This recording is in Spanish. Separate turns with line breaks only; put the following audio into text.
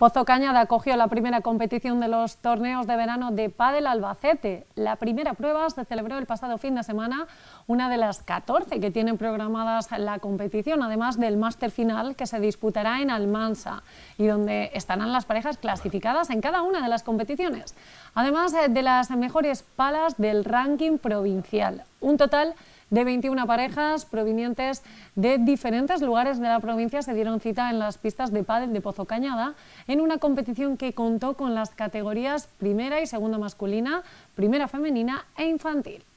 Pozo Cañada acogió la primera competición de los torneos de verano de Padel Albacete. La primera prueba se celebró el pasado fin de semana, una de las 14 que tienen programadas la competición, además del máster final que se disputará en Almansa y donde estarán las parejas clasificadas en cada una de las competiciones, además eh, de las mejores palas del ranking provincial. Un total de de 21 parejas provenientes de diferentes lugares de la provincia se dieron cita en las pistas de pádel de Pozo Cañada en una competición que contó con las categorías primera y segunda masculina, primera femenina e infantil.